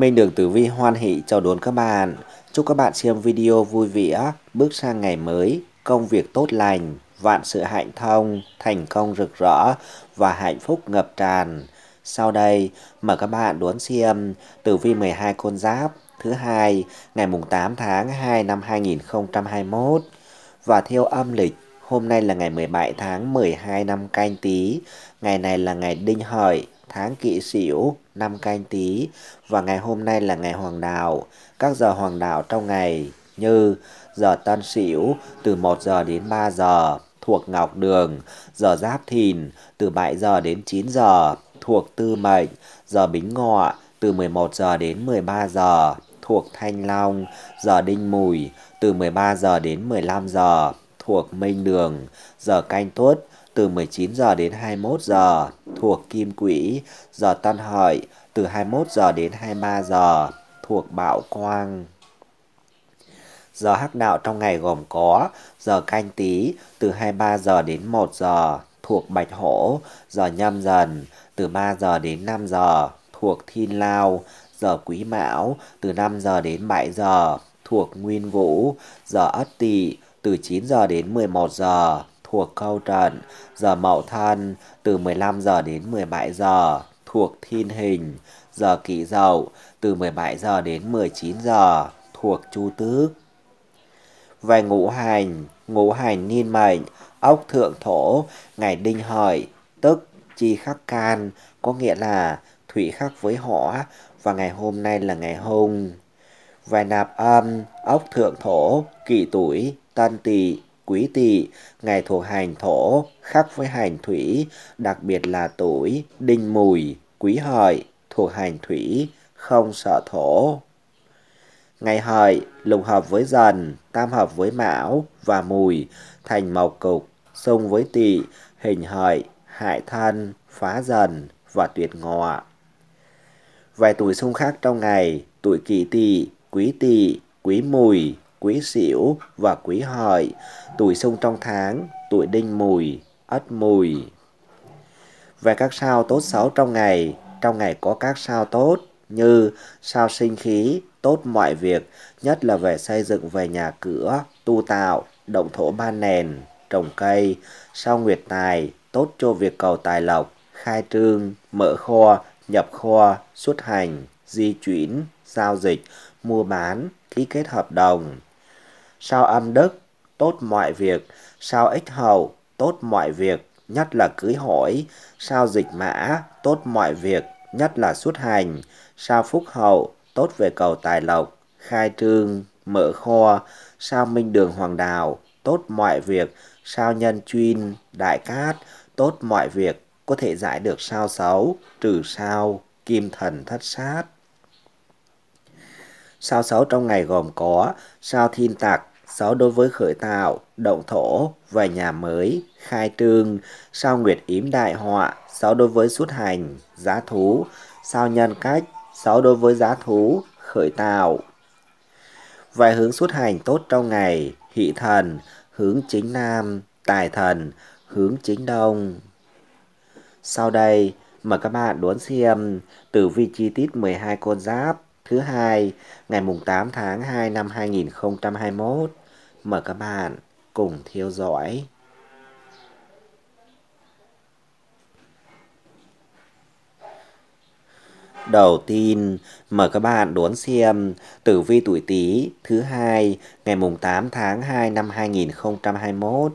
Minh Đường Tử Vi hoan hỷ chào đón các bạn. Chúc các bạn xem video vui vẻ, bước sang ngày mới, công việc tốt lành, vạn sự hạnh thông, thành công rực rỡ và hạnh phúc ngập tràn. Sau đây, mời các bạn đón xem Tử Vi 12 con giáp thứ hai ngày mùng 8 tháng 2 năm 2021 và theo âm lịch Hôm nay là ngày 17 tháng 12 năm canh tí, ngày này là ngày đinh hợi, tháng kỵ sửu, năm canh tý và ngày hôm nay là ngày hoàng đạo. Các giờ hoàng đạo trong ngày như giờ tân sửu từ 1 giờ đến 3 giờ thuộc ngọc đường, giờ giáp thìn từ 7 giờ đến 9 giờ thuộc tư mệnh, giờ bính ngọ từ 11 giờ đến 13 giờ thuộc thanh long, giờ đinh mùi từ 13 giờ đến 15 giờ thuộc minh đường, giờ canh tuất từ 19 giờ đến 21 giờ thuộc Kim Quỹ, giờ Tân Hợi từ 21 giờ đến 23 giờ thuộc bạo Quang. Giờ hắc đạo trong ngày gồm có giờ canh tí từ 23 giờ đến 1 giờ thuộc Bạch Hổ, giờ nhâm dần từ 3 giờ đến 5 giờ thuộc Thiên Lao, giờ Quý Mão từ 5 giờ đến 7 giờ thuộc Nguyên Vũ, giờ Ất Tỵ từ 9 giờ đến 11 giờ thuộc câu trận, giờ mậu thân từ 15 giờ đến 17 giờ thuộc thiên hình, giờ kỷ dậu từ 17 giờ đến 19 giờ thuộc chu tước. Về ngũ hành, ngũ hành niên mệnh, ốc thượng thổ, ngày đinh hợi, tức chi khắc can, có nghĩa là thủy khắc với hỏa và ngày hôm nay là ngày hung. Về nạp âm, ốc thượng thổ, kỷ tuổi, tân tỵ quý tỵ, ngày thuộc hành thổ, khắc với hành thủy, đặc biệt là tuổi, đinh mùi, quý hợi, thuộc hành thủy, không sợ thổ. Ngày hợi, lục hợp với dần, tam hợp với mão và mùi, thành mộc cục, xung với tỵ, hình hợi, hại thân, phá dần và tuyệt ngọ. Vài tuổi xung khác trong ngày, tuổi kỷ tỵ, quý tỵ, quý mùi, quý sửu và quý hợi, tuổi xung trong tháng, tuổi đinh mùi, ất mùi. Về các sao tốt xấu trong ngày, trong ngày có các sao tốt như sao sinh khí, tốt mọi việc, nhất là về xây dựng về nhà cửa, tu tạo, động thổ ban nền, trồng cây, sao nguyệt tài, tốt cho việc cầu tài lộc, khai trương, mở kho, nhập kho, xuất hành, di chuyển, giao dịch, mua bán, ký kết hợp đồng sao âm đức, tốt mọi việc, sao ích hầu, tốt mọi việc, nhất là cưới hỏi, sao dịch mã, tốt mọi việc, nhất là xuất hành, sao phúc hậu, tốt về cầu tài lộc, khai trương, mở kho, sao minh đường hoàng đào, tốt mọi việc, sao nhân chuyên, đại cát, tốt mọi việc, có thể giải được sao xấu, trừ sao, kim thần thất sát. Sao xấu trong ngày gồm có sao thiên tặc xấu đối với khởi tạo, động thổ và nhà mới, khai trương, sao nguyệt yếm đại họa, xấu đối với xuất hành, giá thú, sao nhân cách, xấu đối với giá thú, khởi tạo. Vài hướng xuất hành tốt trong ngày, hỷ thần, hướng chính nam, tài thần, hướng chính đông. Sau đây, mời các bạn đón xem tử vi chi tiết 12 con giáp thứ hai ngày mùng 8 tháng 2 năm 2021. Mời các bạn cùng theo dõi. Đầu tiên, mời các bạn đón xem tử vi tuổi Tý thứ hai ngày mùng 8 tháng 2 năm 2021.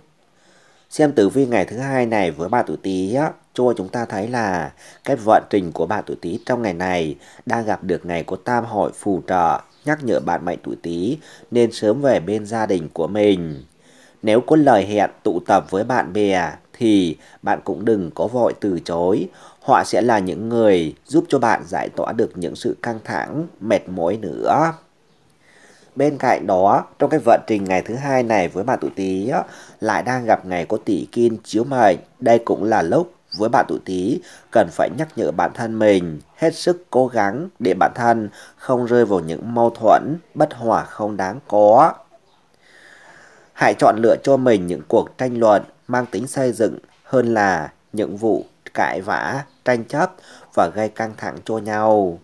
Xem tử vi ngày thứ hai này với bà tuổi Tý á cho chúng ta thấy là cái vận trình của bạn tuổi Tý trong ngày này đang gặp được ngày của tam hội phù trợ nhắc nhở bạn mệnh tuổi Tý nên sớm về bên gia đình của mình. Nếu có lời hẹn tụ tập với bạn bè thì bạn cũng đừng có vội từ chối. Họ sẽ là những người giúp cho bạn giải tỏa được những sự căng thẳng, mệt mỏi nữa. Bên cạnh đó, trong cái vận trình ngày thứ hai này với bạn tuổi Tý lại đang gặp ngày có tỷ kim chiếu mệnh. Đây cũng là lúc với bạn tuổi Tý cần phải nhắc nhở bản thân mình hết sức cố gắng để bản thân không rơi vào những mâu thuẫn, bất hòa không đáng có. Hãy chọn lựa cho mình những cuộc tranh luận mang tính xây dựng hơn là những vụ cãi vã, tranh chấp và gây căng thẳng cho nhau.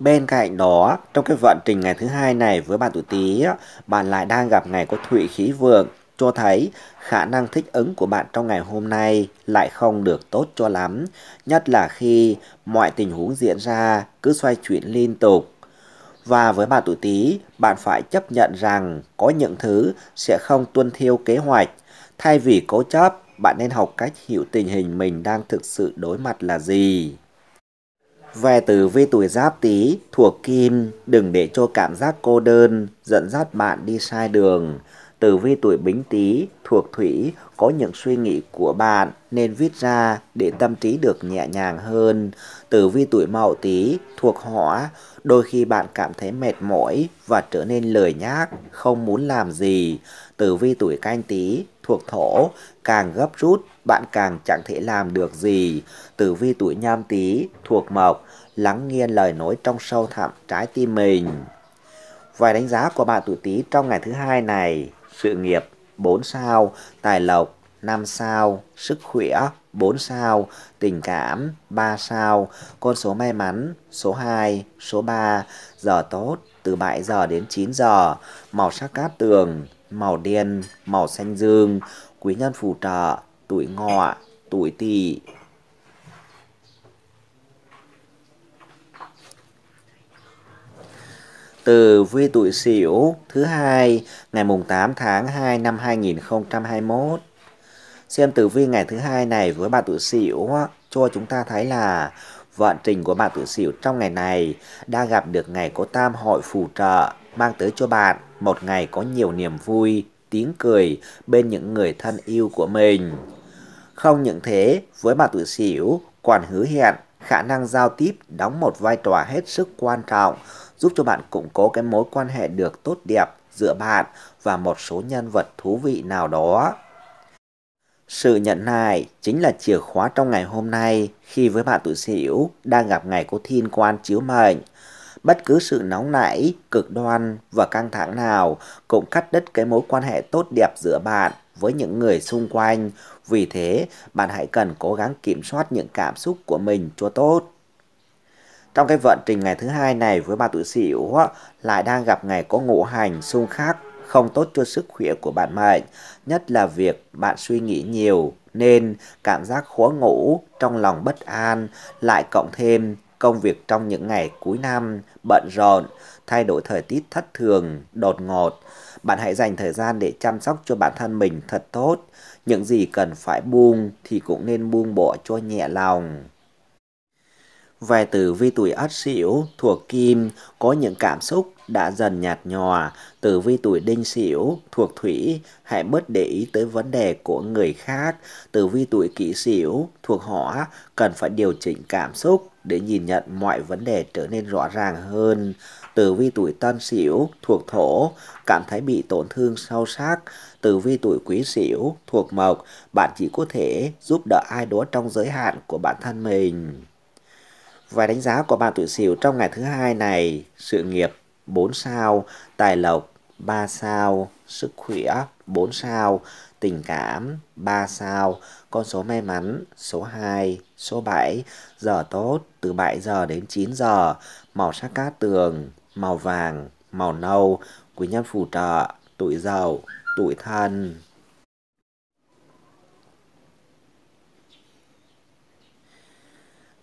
Bên cạnh đó, trong cái vận trình ngày thứ hai này với bạn tuổi Tý, bạn lại đang gặp ngày có thủy khí vượng cho thấy khả năng thích ứng của bạn trong ngày hôm nay lại không được tốt cho lắm, nhất là khi mọi tình huống diễn ra cứ xoay chuyển liên tục. Và với bạn tuổi Tý, bạn phải chấp nhận rằng có những thứ sẽ không tuân theo kế hoạch. Thay vì cố chấp, bạn nên học cách hiểu tình hình mình đang thực sự đối mặt là gì. Về từ vi tuổi giáp tý thuộc kim, đừng để cho cảm giác cô đơn, dẫn dắt bạn đi sai đường. Tử vi tuổi Bính Tý thuộc Thủy có những suy nghĩ của bạn nên viết ra để tâm trí được nhẹ nhàng hơn. Tử vi tuổi Mậu Tý thuộc Hỏa, đôi khi bạn cảm thấy mệt mỏi và trở nên lười nhác, không muốn làm gì. Tử vi tuổi Canh Tý thuộc Thổ, càng gấp rút bạn càng chẳng thể làm được gì. Tử vi tuổi Nhâm Tý thuộc Mộc, lắng nghe lời nói trong sâu thẳm trái tim mình. Vài đánh giá của bạn tuổi Tý trong ngày thứ hai này sự nghiệp 4 sao, tài lộc 5 sao, sức khỏe 4 sao, tình cảm 3 sao, con số may mắn số 2, số 3, giờ tốt từ 7 giờ đến 9 giờ, màu sắc cát tường, màu đen, màu xanh dương, quý nhân phù trợ, tuổi ngọ, tuổi tỵ, từ vi tuổi Sửu thứ hai ngày mùng 8 tháng 2 năm 2021. Xem tử vi ngày thứ hai này với bạn tuổi Sửu cho chúng ta thấy là vận trình của bạn tuổi Sửu trong ngày này đã gặp được ngày có tam hội phù trợ mang tới cho bạn một ngày có nhiều niềm vui, tiếng cười bên những người thân yêu của mình. Không những thế, với bạn tuổi Sửu còn hứa hẹn khả năng giao tiếp đóng một vai trò hết sức quan trọng giúp cho bạn củng cố cái mối quan hệ được tốt đẹp giữa bạn và một số nhân vật thú vị nào đó. Sự nhận nại chính là chìa khóa trong ngày hôm nay khi với bạn tuổi Sửu đang gặp ngày có thiên quan chiếu mệnh. Bất cứ sự nóng nảy, cực đoan và căng thẳng nào cũng cắt đứt cái mối quan hệ tốt đẹp giữa bạn với những người xung quanh. Vì thế, bạn hãy cần cố gắng kiểm soát những cảm xúc của mình cho tốt. Trong cái vận trình ngày thứ hai này với bà tuổi sửu lại đang gặp ngày có ngũ hành xung khắc không tốt cho sức khỏe của bạn mệnh, nhất là việc bạn suy nghĩ nhiều nên cảm giác khó ngủ, trong lòng bất an, lại cộng thêm công việc trong những ngày cuối năm bận rộn, thay đổi thời tiết thất thường, đột ngột. Bạn hãy dành thời gian để chăm sóc cho bản thân mình thật tốt. Những gì cần phải buông thì cũng nên buông bỏ cho nhẹ lòng. Về từ vi tuổi ất sửu thuộc kim có những cảm xúc đã dần nhạt nhòa, từ vi tuổi đinh sửu thuộc thủy, hãy bớt để ý tới vấn đề của người khác, từ vi tuổi kỷ sửu thuộc hỏa, cần phải điều chỉnh cảm xúc để nhìn nhận mọi vấn đề trở nên rõ ràng hơn. Tử vi tuổi tân sửu thuộc thổ, cảm thấy bị tổn thương sâu sắc. Tử vi tuổi quý sửu thuộc mộc, bạn chỉ có thể giúp đỡ ai đó trong giới hạn của bản thân mình. Và đánh giá của bạn tuổi Sửu trong ngày thứ hai này, sự nghiệp 4 sao, tài lộc 3 sao, sức khỏe 4 sao, tình cảm 3 sao, con số may mắn số 2, số 7, giờ tốt từ 7 giờ đến 9 giờ, màu sắc cát tường, màu vàng, màu nâu, quý nhân phù trợ, tuổi giàu, tuổi thân.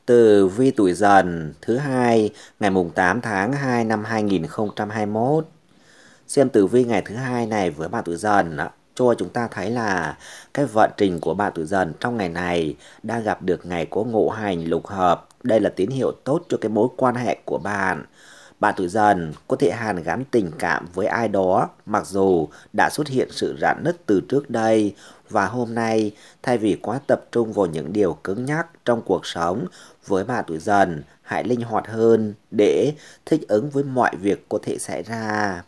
Từ vi tuổi dần thứ hai ngày mùng 8 tháng 2 năm 2021. Xem tử vi ngày thứ hai này với bạn tuổi dần cho chúng ta thấy là cái vận trình của bạn tuổi dần trong ngày này đang gặp được ngày có ngộ hành lục hợp. Đây là tín hiệu tốt cho cái mối quan hệ của bạn Bà tuổi dần có thể hàn gắn tình cảm với ai đó mặc dù đã xuất hiện sự rạn nứt từ trước đây và hôm nay thay vì quá tập trung vào những điều cứng nhắc trong cuộc sống với bà tuổi dần hãy linh hoạt hơn để thích ứng với mọi việc có thể xảy ra.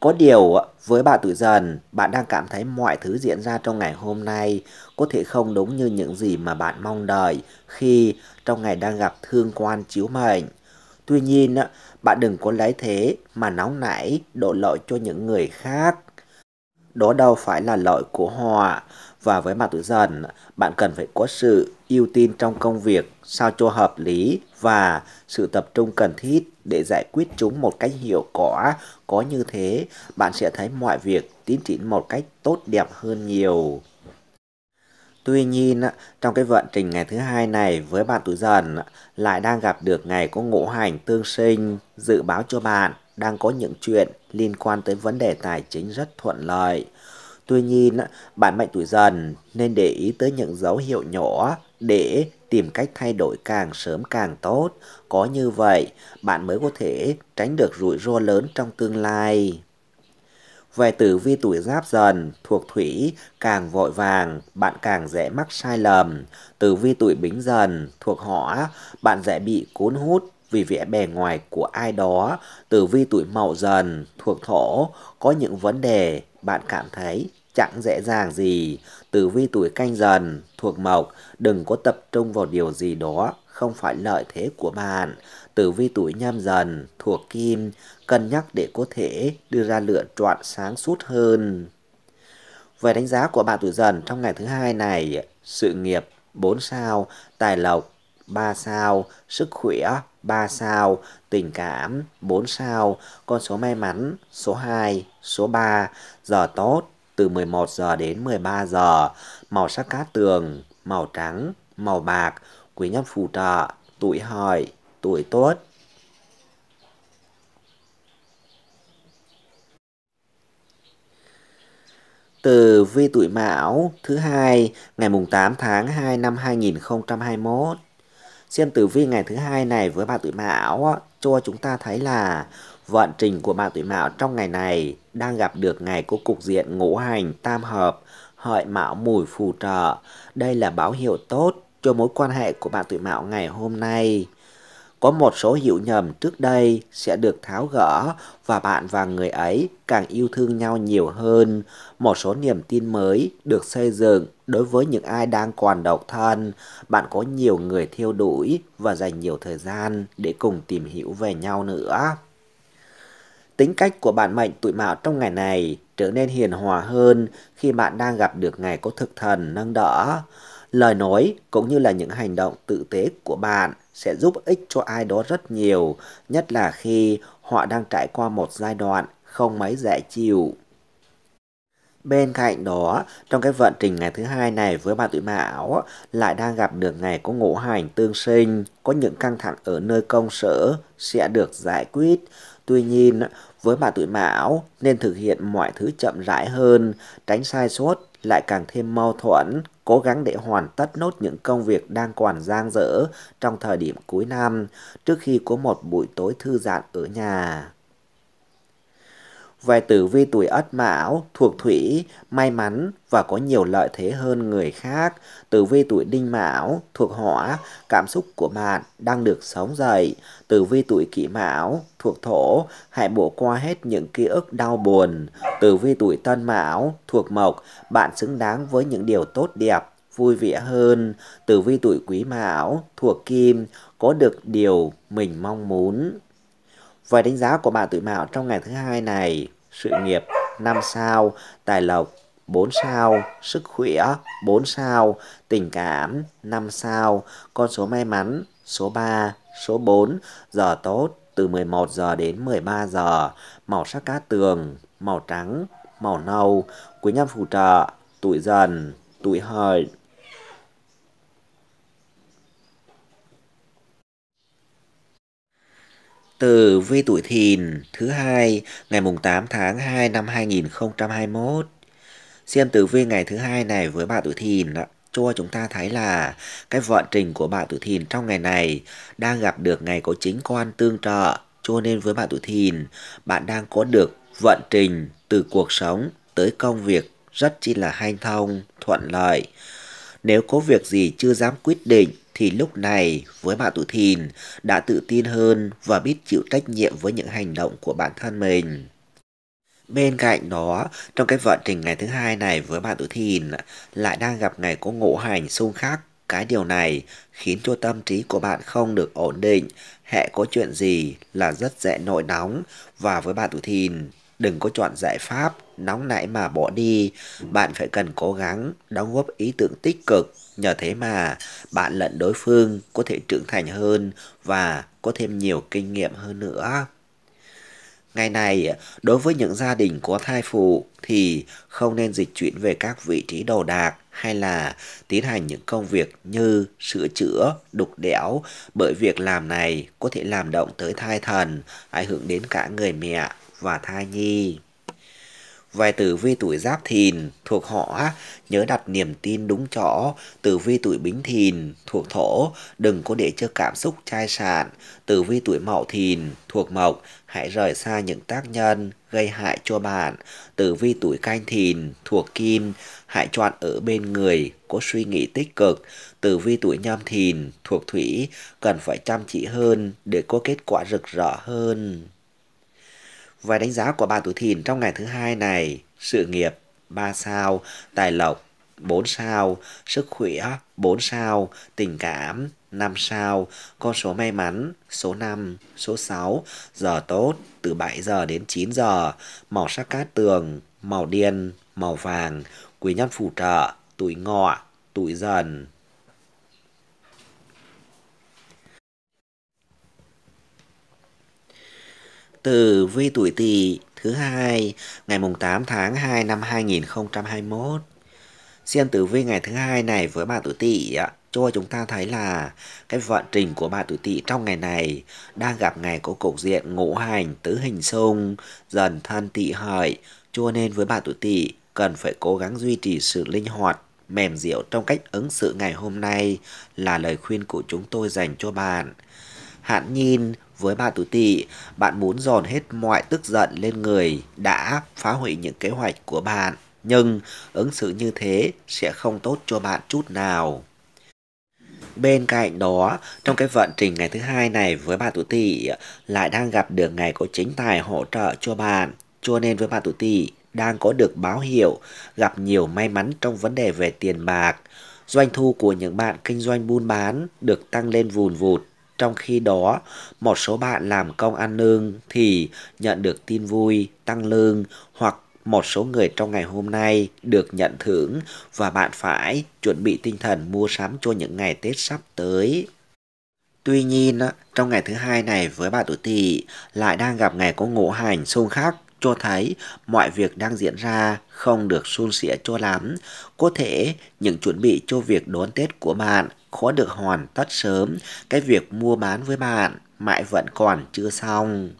Có điều, với bà tuổi dần, bạn đang cảm thấy mọi thứ diễn ra trong ngày hôm nay có thể không đúng như những gì mà bạn mong đợi khi trong ngày đang gặp thương quan chiếu mệnh. Tuy nhiên, bạn đừng có lấy thế mà nóng nảy đổ lỗi cho những người khác. Đó đâu phải là lỗi của họ. Và với mặt tự dần, bạn cần phải có sự ưu tiên trong công việc sao cho hợp lý và sự tập trung cần thiết để giải quyết chúng một cách hiệu quả. Có như thế, bạn sẽ thấy mọi việc tiến triển một cách tốt đẹp hơn nhiều. Tuy nhiên, trong cái vận trình ngày thứ hai này với bạn tuổi dần lại đang gặp được ngày có ngũ hành tương sinh dự báo cho bạn đang có những chuyện liên quan tới vấn đề tài chính rất thuận lợi. Tuy nhiên, bạn mệnh tuổi dần nên để ý tới những dấu hiệu nhỏ để tìm cách thay đổi càng sớm càng tốt. Có như vậy, bạn mới có thể tránh được rủi ro lớn trong tương lai về tử vi tuổi giáp dần, thuộc thủy, càng vội vàng, bạn càng dễ mắc sai lầm. Tử vi tuổi bính dần, thuộc hỏa, bạn dễ bị cuốn hút vì vẻ bề ngoài của ai đó. Tử vi tuổi mậu dần, thuộc thổ, có những vấn đề bạn cảm thấy chẳng dễ dàng gì. Tử vi tuổi canh dần, thuộc mộc, đừng có tập trung vào điều gì đó không phải lợi thế của bạn tử vi tuổi nhâm dần thuộc kim cân nhắc để có thể đưa ra lựa chọn sáng suốt hơn. Về đánh giá của bạn tuổi dần trong ngày thứ hai này, sự nghiệp 4 sao, tài lộc 3 sao, sức khỏe 3 sao, tình cảm 4 sao, con số may mắn số 2, số 3, giờ tốt từ 11 giờ đến 13 giờ, màu sắc cát tường, màu trắng, màu bạc, quý nhân phù trợ, tuổi hợi tuổi tốt. Từ vi tuổi Mão thứ hai ngày mùng 8 tháng 2 năm 2021. Xem tử vi ngày thứ hai này với bạn tuổi Mão cho chúng ta thấy là vận trình của bạn tuổi Mão trong ngày này đang gặp được ngày có cục diện ngũ hành tam hợp hợi mão mùi phù trợ. Đây là báo hiệu tốt cho mối quan hệ của bạn tuổi mão ngày hôm nay. Có một số hiểu nhầm trước đây sẽ được tháo gỡ và bạn và người ấy càng yêu thương nhau nhiều hơn. Một số niềm tin mới được xây dựng đối với những ai đang còn độc thân. Bạn có nhiều người theo đuổi và dành nhiều thời gian để cùng tìm hiểu về nhau nữa. Tính cách của bạn mệnh tuổi mão trong ngày này trở nên hiền hòa hơn khi bạn đang gặp được ngày có thực thần nâng đỡ. Lời nói cũng như là những hành động tự tế của bạn sẽ giúp ích cho ai đó rất nhiều, nhất là khi họ đang trải qua một giai đoạn không mấy dễ chịu. Bên cạnh đó, trong cái vận trình ngày thứ hai này với bạn tuổi mão lại đang gặp được ngày có ngũ hành tương sinh, có những căng thẳng ở nơi công sở sẽ được giải quyết. Tuy nhiên, với bạn tuổi mão nên thực hiện mọi thứ chậm rãi hơn, tránh sai sót lại càng thêm mâu thuẫn, cố gắng để hoàn tất nốt những công việc đang còn dang dở trong thời điểm cuối năm, trước khi có một buổi tối thư giãn ở nhà về tử vi tuổi ất mão thuộc thủy, may mắn và có nhiều lợi thế hơn người khác. Tử vi tuổi đinh mão thuộc hỏa, cảm xúc của bạn đang được sống dậy. Tử vi tuổi kỷ mão thuộc thổ, hãy bỏ qua hết những ký ức đau buồn. Tử vi tuổi tân mão thuộc mộc, bạn xứng đáng với những điều tốt đẹp vui vẻ hơn. Tử vi tuổi quý mão thuộc kim có được điều mình mong muốn. Và đánh giá của bạn tuổi mão trong ngày thứ hai này sự nghiệp 5 sao, tài lộc 4 sao, sức khỏe 4 sao, tình cảm 5 sao, con số may mắn số 3, số 4, giờ tốt từ 11 giờ đến 13 giờ, màu sắc cát tường, màu trắng, màu nâu, quý nhân phù trợ, tuổi dần, tuổi hợi. Tử vi tuổi thìn thứ hai ngày mùng 8 tháng 2 năm 2021. Xem tử vi ngày thứ hai này với bạn tuổi thìn cho chúng ta thấy là cái vận trình của bạn tuổi thìn trong ngày này đang gặp được ngày có chính quan tương trợ cho nên với bạn tuổi thìn bạn đang có được vận trình từ cuộc sống tới công việc rất chi là hanh thông thuận lợi nếu có việc gì chưa dám quyết định thì lúc này với bạn tuổi thìn đã tự tin hơn và biết chịu trách nhiệm với những hành động của bản thân mình. Bên cạnh đó, trong cái vận trình ngày thứ hai này với bạn tuổi thìn lại đang gặp ngày có ngộ hành xung khắc. Cái điều này khiến cho tâm trí của bạn không được ổn định, hệ có chuyện gì là rất dễ nổi nóng và với bạn tuổi thìn Đừng có chọn giải pháp, nóng nảy mà bỏ đi. Bạn phải cần cố gắng, đóng góp ý tưởng tích cực. Nhờ thế mà bạn lẫn đối phương có thể trưởng thành hơn và có thêm nhiều kinh nghiệm hơn nữa. Ngày này, đối với những gia đình có thai phụ thì không nên dịch chuyển về các vị trí đồ đạc hay là tiến hành những công việc như sửa chữa, đục đẽo bởi việc làm này có thể làm động tới thai thần, ảnh hưởng đến cả người mẹ và thai nhi. Vài tử vi tuổi giáp thìn thuộc họ nhớ đặt niềm tin đúng chỗ. Tử vi tuổi bính thìn thuộc thổ đừng có để cho cảm xúc chai sạn. Tử vi tuổi mậu thìn thuộc mộc hãy rời xa những tác nhân gây hại cho bạn. Tử vi tuổi canh thìn thuộc kim hãy chọn ở bên người có suy nghĩ tích cực. Tử vi tuổi nhâm thìn thuộc thủy cần phải chăm chỉ hơn để có kết quả rực rỡ hơn. Và đánh giá của bà tuổi thìn trong ngày thứ hai này, sự nghiệp 3 sao, tài lộc 4 sao, sức khỏe 4 sao, tình cảm 5 sao, con số may mắn số 5, số 6, giờ tốt từ 7 giờ đến 9 giờ, màu sắc cát tường, màu đen, màu vàng, quý nhân phù trợ, tuổi ngọ, tuổi dần. Tử vi tuổi Tỵ thứ hai ngày mùng 8 tháng 2 năm 2021. Xem tử vi ngày thứ hai này với bạn tuổi Tỵ cho chúng ta thấy là cái vận trình của bạn tuổi tỵ trong ngày này đang gặp ngày có cục diện ngũ hành tứ hình xung dần thân tỵ hợi cho nên với bạn tuổi tỵ cần phải cố gắng duy trì sự linh hoạt mềm dẻo trong cách ứng xử ngày hôm nay là lời khuyên của chúng tôi dành cho bạn Hạn nhìn với bà tuổi tỵ, bạn muốn dồn hết mọi tức giận lên người đã phá hủy những kế hoạch của bạn. Nhưng ứng xử như thế sẽ không tốt cho bạn chút nào. Bên cạnh đó, trong cái vận trình ngày thứ hai này với bà tuổi tỵ lại đang gặp được ngày có chính tài hỗ trợ cho bạn. Cho nên với bà tuổi tỵ đang có được báo hiệu, gặp nhiều may mắn trong vấn đề về tiền bạc. Doanh thu của những bạn kinh doanh buôn bán được tăng lên vùn vụt trong khi đó, một số bạn làm công ăn lương thì nhận được tin vui, tăng lương hoặc một số người trong ngày hôm nay được nhận thưởng và bạn phải chuẩn bị tinh thần mua sắm cho những ngày Tết sắp tới. Tuy nhiên, trong ngày thứ hai này với bạn tuổi tỵ lại đang gặp ngày có ngũ hành xung khắc cho thấy mọi việc đang diễn ra không được suôn sẻ cho lắm. Có thể những chuẩn bị cho việc đón Tết của bạn khó được hoàn tất sớm cái việc mua bán với bạn, mãi vẫn còn chưa xong.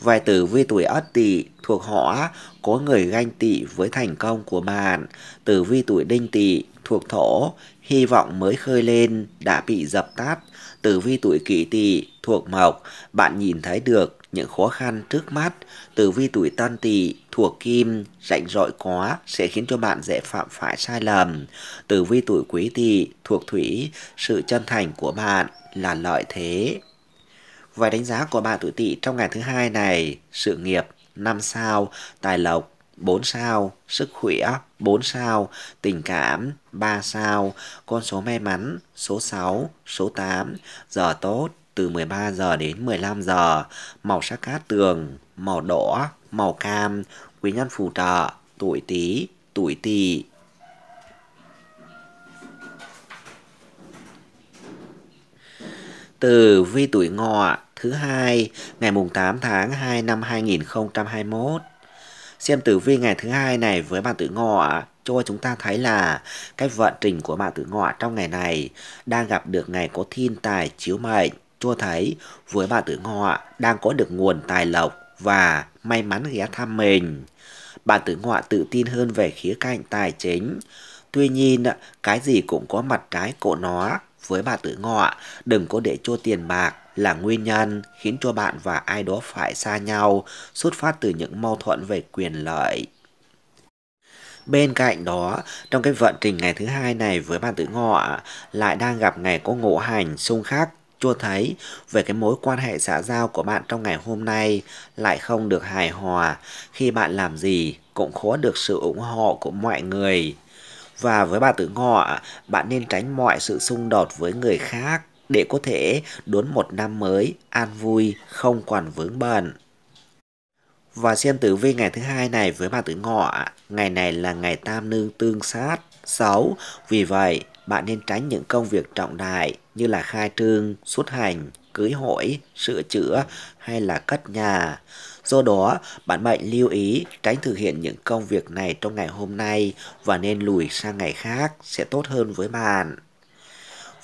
Vài tử vi tuổi Ất Tỵ thuộc họ có người ganh tị với thành công của bạn, tử vi tuổi Đinh Tỵ thuộc thổ, hy vọng mới khơi lên đã bị dập tắt, tử vi tuổi Kỷ Tỵ thuộc mộc, bạn nhìn thấy được những khó khăn trước mắt tử vi tuổi tân tỵ thuộc kim rảnh rỗi quá sẽ khiến cho bạn dễ phạm phải sai lầm tử vi tuổi quý tỵ thuộc thủy sự chân thành của bạn là lợi thế và đánh giá của bạn tuổi tỵ trong ngày thứ hai này sự nghiệp 5 sao tài lộc 4 sao, sức khỏe 4 sao, tình cảm 3 sao, con số may mắn số 6, số 8, giờ tốt từ 13 giờ đến 15 giờ, màu sắc cát tường, màu đỏ, màu cam, quý nhân phù trợ, tuổi Tý, tuổi Tỵ. Từ vi tuổi ngọ thứ hai ngày mùng 8 tháng 2 năm 2021. Xem tử vi ngày thứ hai này với bạn tử ngọ cho chúng ta thấy là cái vận trình của bạn tử ngọ trong ngày này đang gặp được ngày có thiên tài chiếu mệnh cho thấy với bà tử ngọ đang có được nguồn tài lộc và may mắn ghé thăm mình. Bà tử ngọ tự tin hơn về khía cạnh tài chính. Tuy nhiên, cái gì cũng có mặt trái của nó. Với bà tử ngọ, đừng có để cho tiền bạc là nguyên nhân khiến cho bạn và ai đó phải xa nhau, xuất phát từ những mâu thuẫn về quyền lợi. Bên cạnh đó, trong cái vận trình ngày thứ hai này với bạn tử ngọ lại đang gặp ngày có ngộ hành xung khắc cho thấy về cái mối quan hệ xã giao của bạn trong ngày hôm nay lại không được hài hòa khi bạn làm gì cũng khó được sự ủng hộ của mọi người. Và với bà tử ngọ, bạn nên tránh mọi sự xung đột với người khác để có thể đón một năm mới an vui, không còn vướng bận. Và xem tử vi ngày thứ hai này với bà tử ngọ, ngày này là ngày tam nương tương sát, 6. Vì vậy, bạn nên tránh những công việc trọng đại như là khai trương, xuất hành, cưới hỏi, sửa chữa hay là cất nhà. Do đó, bạn mệnh lưu ý tránh thực hiện những công việc này trong ngày hôm nay và nên lùi sang ngày khác sẽ tốt hơn với bạn.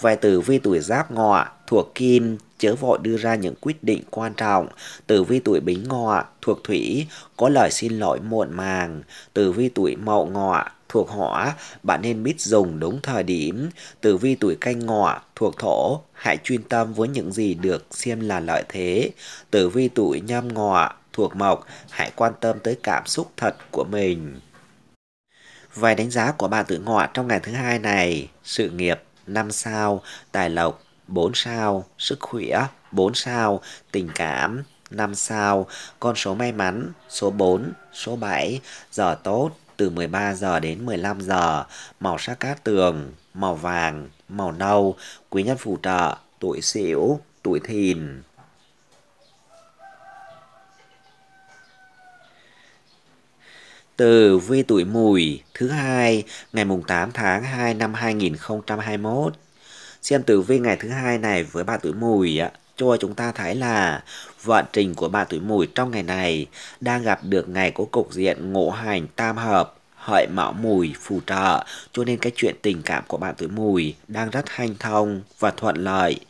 vài tử vi tuổi giáp ngọ thuộc kim chớ vội đưa ra những quyết định quan trọng. Tử vi tuổi bính ngọ thuộc thủy có lời xin lỗi muộn màng. Tử vi tuổi mậu ngọ thuộc hỏa, bạn nên biết dùng đúng thời điểm. Tử vi tuổi canh ngọ thuộc thổ, hãy chuyên tâm với những gì được xem là lợi thế. Tử vi tuổi nhâm ngọ thuộc mộc, hãy quan tâm tới cảm xúc thật của mình. Vài đánh giá của bạn tuổi ngọ trong ngày thứ hai này, sự nghiệp 5 sao, tài lộc 4 sao, sức khỏe 4 sao, tình cảm 5 sao, con số may mắn số 4, số 7, giờ tốt từ 13 giờ đến 15 giờ, màu sắc cát tường, màu vàng, màu nâu, quý nhân phù trợ, tuổi sửu, tuổi thìn. Từ vi tuổi mùi thứ hai ngày mùng 8 tháng 2 năm 2021. Xem tử vi ngày thứ hai này với bạn tuổi mùi ạ cho chúng ta thấy là vận trình của bà tuổi mùi trong ngày này đang gặp được ngày có cục diện ngộ hành tam hợp hợi mão mùi phù trợ cho nên cái chuyện tình cảm của bạn tuổi mùi đang rất hanh thông và thuận lợi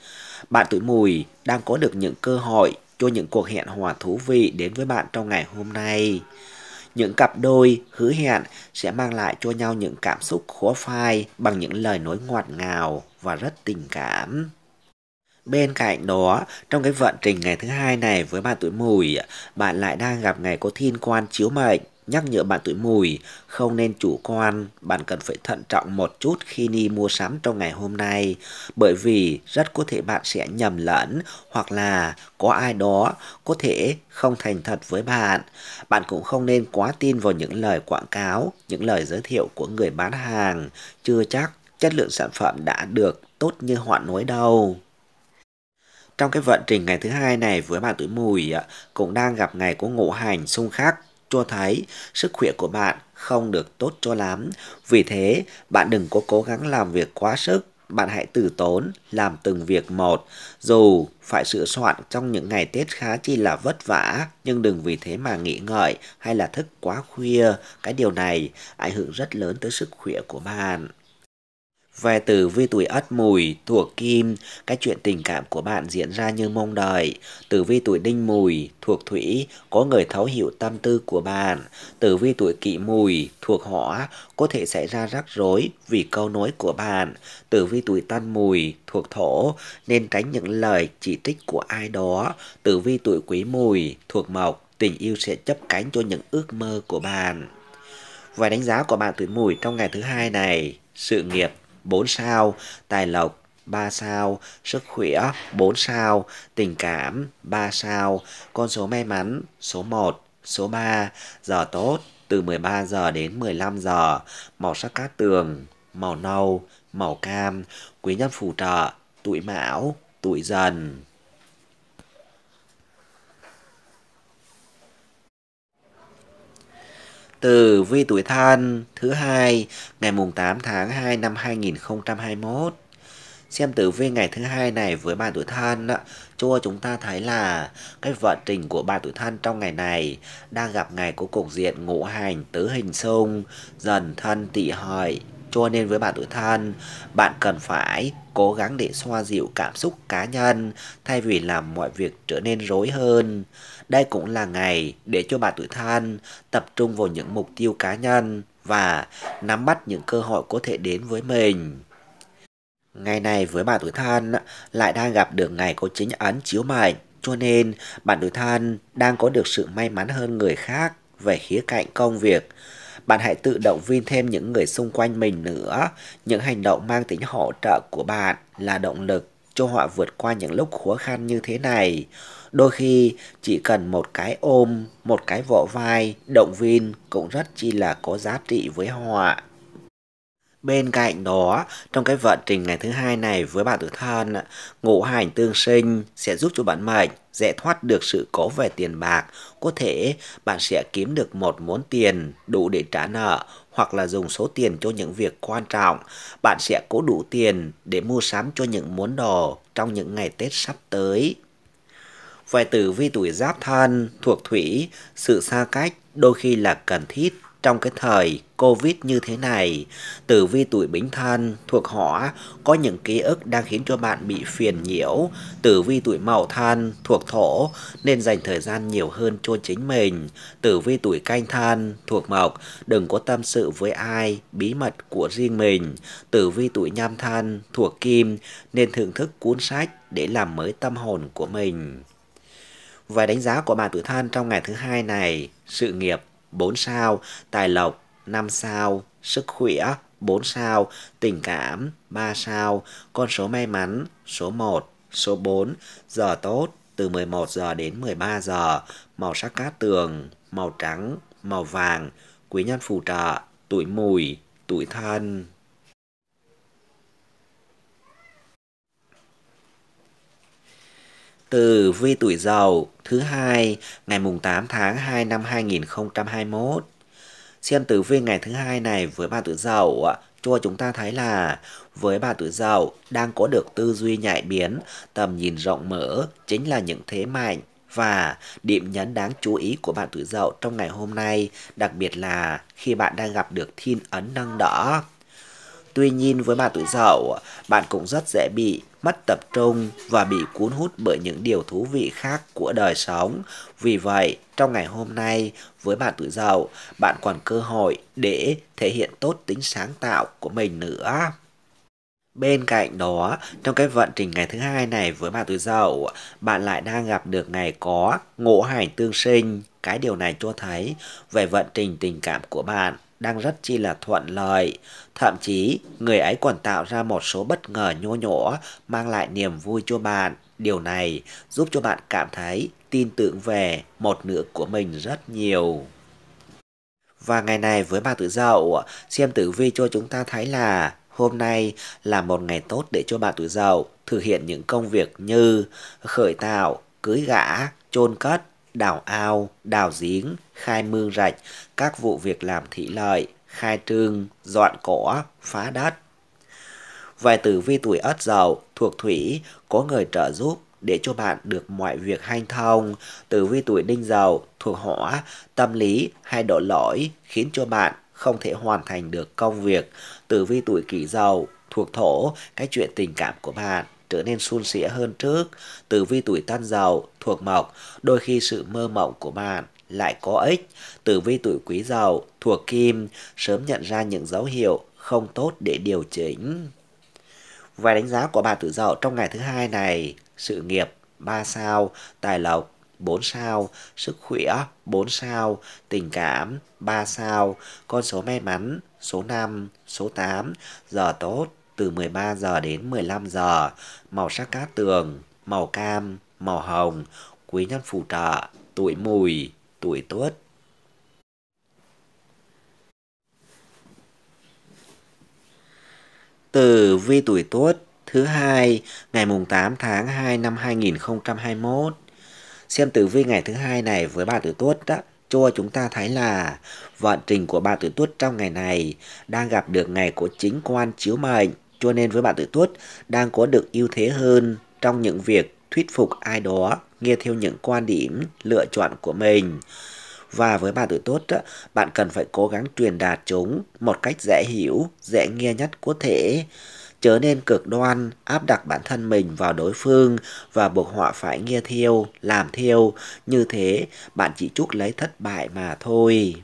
bạn tuổi mùi đang có được những cơ hội cho những cuộc hẹn hò thú vị đến với bạn trong ngày hôm nay những cặp đôi hứa hẹn sẽ mang lại cho nhau những cảm xúc khó phai bằng những lời nói ngọt ngào và rất tình cảm Bên cạnh đó, trong cái vận trình ngày thứ hai này với bạn tuổi mùi, bạn lại đang gặp ngày có thiên quan chiếu mệnh nhắc nhở bạn tuổi mùi không nên chủ quan, bạn cần phải thận trọng một chút khi đi mua sắm trong ngày hôm nay, bởi vì rất có thể bạn sẽ nhầm lẫn hoặc là có ai đó có thể không thành thật với bạn. Bạn cũng không nên quá tin vào những lời quảng cáo, những lời giới thiệu của người bán hàng, chưa chắc chất lượng sản phẩm đã được tốt như họ nói đâu. Trong cái vận trình ngày thứ hai này với bạn tuổi mùi cũng đang gặp ngày của ngũ hành xung khắc cho thấy sức khỏe của bạn không được tốt cho lắm. Vì thế, bạn đừng có cố gắng làm việc quá sức bạn hãy từ tốn làm từng việc một dù phải sửa soạn trong những ngày tết khá chi là vất vả nhưng đừng vì thế mà nghĩ ngợi hay là thức quá khuya cái điều này ảnh hưởng rất lớn tới sức khỏe của bạn về từ vi tuổi ất mùi, thuộc kim, các chuyện tình cảm của bạn diễn ra như mong đợi. Tử vi tuổi đinh mùi, thuộc thủy, có người thấu hiểu tâm tư của bạn. Tử vi tuổi kỵ mùi, thuộc hỏa, có thể xảy ra rắc rối vì câu nói của bạn. Tử vi tuổi tân mùi, thuộc thổ, nên tránh những lời chỉ trích của ai đó. Tử vi tuổi quý mùi, thuộc mộc, tình yêu sẽ chấp cánh cho những ước mơ của bạn. Và đánh giá của bạn tuổi mùi trong ngày thứ hai này, sự nghiệp 4 sao, tài lộc 3 sao, sức khỏe 4 sao, tình cảm 3 sao, con số may mắn số 1, số 3, giờ tốt từ 13 giờ đến 15 giờ, màu sắc cát tường, màu nâu, màu cam, quý nhân phù trợ, tuổi mão, tuổi dần. Tử vi tuổi Thân thứ hai ngày mùng 8 tháng 2 năm 2021. Xem tử vi ngày thứ hai này với bạn tuổi Thân cho chúng ta thấy là cái vận trình của bạn tuổi Thân trong ngày này đang gặp ngày của cục diện ngũ hành tứ hình xung dần thân tỵ hợi cho nên với bạn tuổi thân, bạn cần phải cố gắng để xoa dịu cảm xúc cá nhân thay vì làm mọi việc trở nên rối hơn. Đây cũng là ngày để cho bạn tuổi Thân tập trung vào những mục tiêu cá nhân và nắm bắt những cơ hội có thể đến với mình. Ngày này với bạn tuổi Thân lại đang gặp được ngày có chính ấn chiếu mệnh, cho nên bạn tuổi Thân đang có được sự may mắn hơn người khác về khía cạnh công việc. Bạn hãy tự động viên thêm những người xung quanh mình nữa, những hành động mang tính hỗ trợ của bạn là động lực cho họ vượt qua những lúc khó khăn như thế này. Đôi khi chỉ cần một cái ôm, một cái vỗ vai, động viên cũng rất chi là có giá trị với họa. Bên cạnh đó, trong cái vận trình ngày thứ hai này với bạn tử thân, ngũ hành tương sinh sẽ giúp cho bạn mệnh dễ thoát được sự cố về tiền bạc. Có thể bạn sẽ kiếm được một món tiền đủ để trả nợ hoặc là dùng số tiền cho những việc quan trọng. Bạn sẽ có đủ tiền để mua sắm cho những món đồ trong những ngày Tết sắp tới. Vậy tử vi tuổi giáp thân thuộc thủy, sự xa cách đôi khi là cần thiết trong cái thời Covid như thế này. Tử vi tuổi bính thân thuộc hỏa có những ký ức đang khiến cho bạn bị phiền nhiễu. Tử vi tuổi mậu thân thuộc thổ nên dành thời gian nhiều hơn cho chính mình. Tử vi tuổi canh thân thuộc mộc đừng có tâm sự với ai, bí mật của riêng mình. Tử vi tuổi nhâm thân thuộc kim nên thưởng thức cuốn sách để làm mới tâm hồn của mình. Về đánh giá của bạn tự thân trong ngày thứ hai này, sự nghiệp 4 sao, tài lộc 5 sao, sức khỏe 4 sao, tình cảm 3 sao, con số may mắn số 1, số 4, giờ tốt từ 11 giờ đến 13 giờ, màu sắc cát tường, màu trắng, màu vàng, quý nhân phù trợ, tuổi mùi, tuổi thân. từ vi tuổi dậu thứ hai ngày mùng 8 tháng 2 năm 2021. Xem tử vi ngày thứ hai này với bà tuổi dậu cho chúng ta thấy là với bà tuổi dậu đang có được tư duy nhạy biến, tầm nhìn rộng mở chính là những thế mạnh và điểm nhấn đáng chú ý của bạn tuổi dậu trong ngày hôm nay, đặc biệt là khi bạn đang gặp được thiên ấn nâng đỏ. Tuy nhiên với bà tuổi dậu, bạn cũng rất dễ bị mất tập trung và bị cuốn hút bởi những điều thú vị khác của đời sống. Vì vậy, trong ngày hôm nay, với bạn tuổi dậu, bạn còn cơ hội để thể hiện tốt tính sáng tạo của mình nữa. Bên cạnh đó, trong cái vận trình ngày thứ hai này với bạn tuổi dậu, bạn lại đang gặp được ngày có ngộ hành tương sinh. Cái điều này cho thấy về vận trình tình cảm của bạn đang rất chi là thuận lợi. Thậm chí, người ấy còn tạo ra một số bất ngờ nhô nhỗ mang lại niềm vui cho bạn. Điều này giúp cho bạn cảm thấy tin tưởng về một nửa của mình rất nhiều. Và ngày này với ba tử dậu, xem tử vi cho chúng ta thấy là hôm nay là một ngày tốt để cho bạn tuổi dậu thực hiện những công việc như khởi tạo, cưới gã, chôn cất, đào ao, đào giếng, khai mương rạch, các vụ việc làm thị lợi, khai trương, dọn cỏ, phá đất. Vài tử vi tuổi ất dậu thuộc thủy có người trợ giúp để cho bạn được mọi việc hanh thông. Tử vi tuổi đinh dậu thuộc hỏa, tâm lý hay độ lỗi khiến cho bạn không thể hoàn thành được công việc. Tử vi tuổi kỷ dậu thuộc thổ, cái chuyện tình cảm của bạn trở nên suôn sẻ hơn trước, từ vi tuổi tân giàu, thuộc mộc, đôi khi sự mơ mộng của bạn lại có ích, tử vi tuổi quý giàu, thuộc kim, sớm nhận ra những dấu hiệu không tốt để điều chỉnh. Vài đánh giá của bạn tuổi giàu trong ngày thứ hai này, sự nghiệp 3 sao, tài lộc 4 sao, sức khỏe 4 sao, tình cảm 3 sao, con số may mắn số 5, số 8, giờ tốt từ 13 giờ đến 15 giờ, màu sắc cát tường, màu cam, màu hồng, quý nhân phù trợ, tuổi mùi, tuổi tuất. Từ vi tuổi tuất thứ hai ngày mùng 8 tháng 2 năm 2021. Xem tử vi ngày thứ hai này với bà tuổi tuất đó cho chúng ta thấy là vận trình của bà tuổi tuất trong ngày này đang gặp được ngày của chính quan chiếu mệnh cho nên với bạn tự Tuất đang có được ưu thế hơn trong những việc thuyết phục ai đó nghe theo những quan điểm lựa chọn của mình. Và với bạn tuổi tốt, bạn cần phải cố gắng truyền đạt chúng một cách dễ hiểu, dễ nghe nhất có thể. chớ nên cực đoan, áp đặt bản thân mình vào đối phương và buộc họ phải nghe theo, làm theo. Như thế, bạn chỉ chuốc lấy thất bại mà thôi.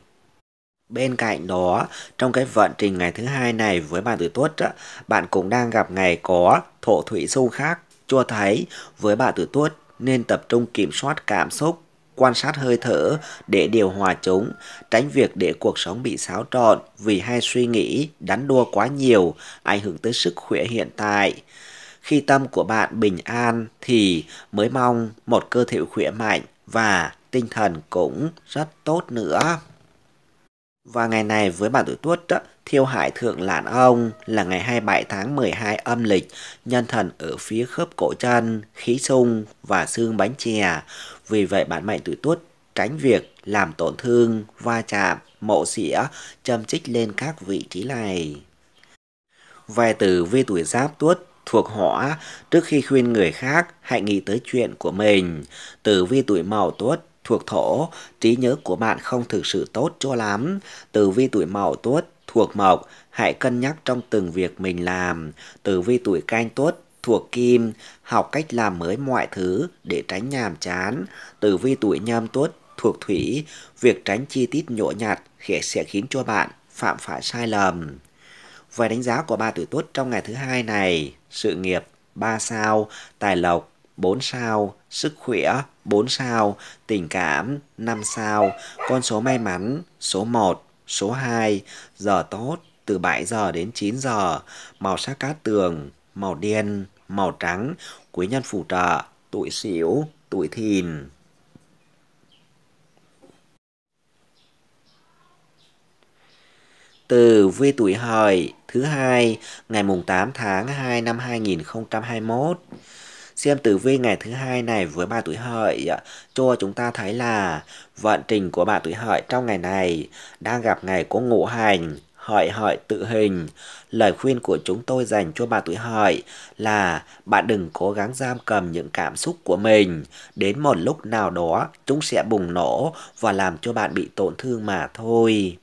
Bên cạnh đó, trong cái vận trình ngày thứ hai này với bạn tuổi tuất, bạn cũng đang gặp ngày có thổ thủy sâu khác cho thấy với bạn tuổi tuất nên tập trung kiểm soát cảm xúc, quan sát hơi thở để điều hòa chúng, tránh việc để cuộc sống bị xáo trộn vì hay suy nghĩ, đắn đua quá nhiều, ảnh hưởng tới sức khỏe hiện tại. Khi tâm của bạn bình an thì mới mong một cơ thể khỏe mạnh và tinh thần cũng rất tốt nữa. Và ngày này với bản tuổi tuất đó, thiêu hải thượng lạn ông là ngày 27 tháng 12 âm lịch, nhân thần ở phía khớp cổ chân, khí sung và xương bánh chè. Vì vậy bản mệnh tuổi tuất tránh việc làm tổn thương, va chạm, mộ xỉa, châm chích lên các vị trí này. Về từ vi tuổi giáp tuất thuộc hỏa, trước khi khuyên người khác, hãy nghĩ tới chuyện của mình. Tử vi tuổi mậu tuất thuộc thổ, trí nhớ của bạn không thực sự tốt cho lắm. Tử vi tuổi mậu tuất thuộc mộc, hãy cân nhắc trong từng việc mình làm. Tử vi tuổi canh tuất thuộc kim, học cách làm mới mọi thứ để tránh nhàm chán. Tử vi tuổi nhâm tuất thuộc thủy, việc tránh chi tiết nhỗ nhặt sẽ khiến cho bạn phạm phải sai lầm. Về đánh giá của ba tuổi tuất trong ngày thứ hai này, sự nghiệp 3 sao, tài lộc 4 sao, sức khỏe 4 sao, tình cảm 5 sao, con số may mắn số 1, số 2, giờ tốt từ 7 giờ đến 9 giờ, màu sắc cát tường, màu đen, màu trắng, quý nhân phù trợ, tuổi sửu, tuổi thìn. Từ vi tuổi hợi thứ hai ngày mùng 8 tháng 2 năm 2021 Xem tử vi ngày thứ hai này với bà tuổi hợi cho chúng ta thấy là vận trình của bà tuổi hợi trong ngày này đang gặp ngày có ngũ hành hợi hợi tự hình. Lời khuyên của chúng tôi dành cho bà tuổi hợi là bạn đừng cố gắng giam cầm những cảm xúc của mình. Đến một lúc nào đó chúng sẽ bùng nổ và làm cho bạn bị tổn thương mà thôi.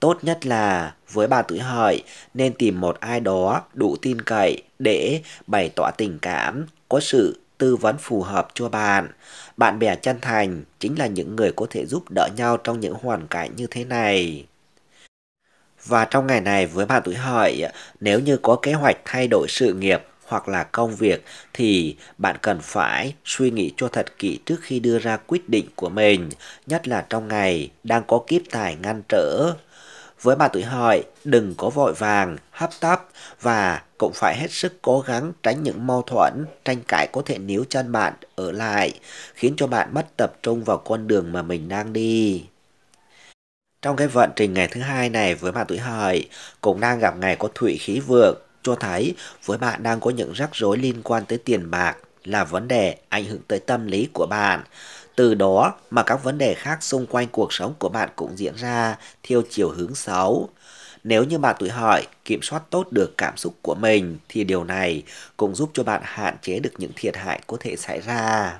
Tốt nhất là với bà tuổi hợi nên tìm một ai đó đủ tin cậy để bày tỏ tình cảm có sự tư vấn phù hợp cho bạn. Bạn bè chân thành chính là những người có thể giúp đỡ nhau trong những hoàn cảnh như thế này. Và trong ngày này với bạn tuổi hợi, nếu như có kế hoạch thay đổi sự nghiệp hoặc là công việc thì bạn cần phải suy nghĩ cho thật kỹ trước khi đưa ra quyết định của mình, nhất là trong ngày đang có kiếp tài ngăn trở. Với ba tuổi Hợi đừng có vội vàng, hấp tấp và cũng phải hết sức cố gắng tránh những mâu thuẫn, tranh cãi có thể níu chân bạn ở lại, khiến cho bạn mất tập trung vào con đường mà mình đang đi. Trong cái vận trình ngày thứ hai này với bạn tuổi hợi cũng đang gặp ngày có thủy khí vượng, cho thấy với bạn đang có những rắc rối liên quan tới tiền bạc là vấn đề ảnh hưởng tới tâm lý của bạn. Từ đó mà các vấn đề khác xung quanh cuộc sống của bạn cũng diễn ra theo chiều hướng xấu. Nếu như bạn tuổi hỏi kiểm soát tốt được cảm xúc của mình thì điều này cũng giúp cho bạn hạn chế được những thiệt hại có thể xảy ra.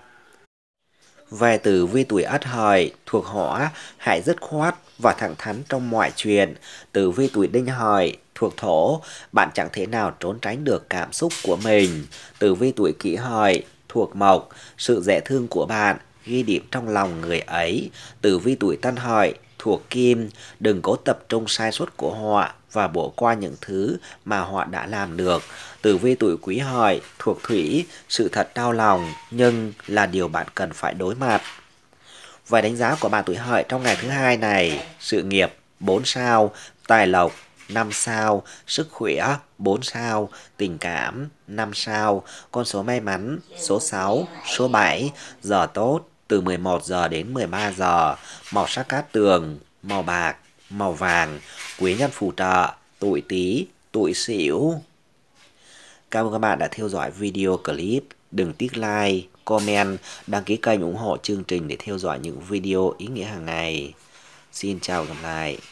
Về tử vi tuổi ất hợi thuộc hỏa, hãy dứt khoát và thẳng thắn trong mọi chuyện. tử vi tuổi đinh hợi thuộc thổ, bạn chẳng thể nào trốn tránh được cảm xúc của mình. tử vi tuổi kỷ hợi thuộc mộc, sự dễ thương của bạn ghi điểm trong lòng người ấy. từ vi tuổi tân hợi thuộc kim, đừng cố tập trung sai suất của họa và bỏ qua những thứ mà họ đã làm được. từ vi tuổi quý hợi thuộc thủy, sự thật đau lòng nhưng là điều bạn cần phải đối mặt. vài đánh giá của bạn tuổi hợi trong ngày thứ hai này, sự nghiệp 4 sao, tài lộc 5 sao, sức khỏe 4 sao, tình cảm 5 sao, con số may mắn số 6, số 7, giờ tốt từ 11 giờ đến 13 giờ, màu sắc cát tường, màu bạc, màu vàng, quý nhân phù trợ, tuổi tí, tuổi xỉu. Cảm ơn các bạn đã theo dõi video clip. Đừng tiếc like, comment, đăng ký kênh ủng hộ chương trình để theo dõi những video ý nghĩa hàng ngày. Xin chào và gặp lại.